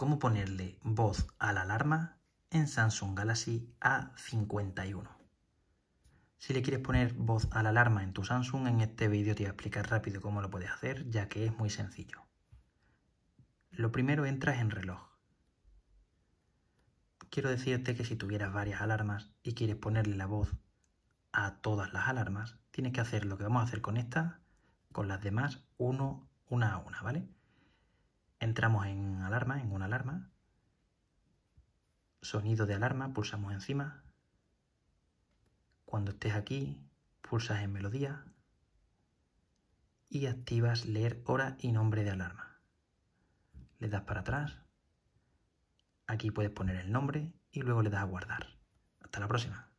cómo ponerle voz a la alarma en Samsung Galaxy A51. Si le quieres poner voz a la alarma en tu Samsung, en este vídeo te voy a explicar rápido cómo lo puedes hacer, ya que es muy sencillo. Lo primero entras en reloj. Quiero decirte que si tuvieras varias alarmas y quieres ponerle la voz a todas las alarmas, tienes que hacer lo que vamos a hacer con esta, con las demás, uno, una a una, ¿vale? Entramos en alarma, en una alarma. Sonido de alarma, pulsamos encima. Cuando estés aquí, pulsas en melodía y activas leer hora y nombre de alarma. Le das para atrás. Aquí puedes poner el nombre y luego le das a guardar. Hasta la próxima.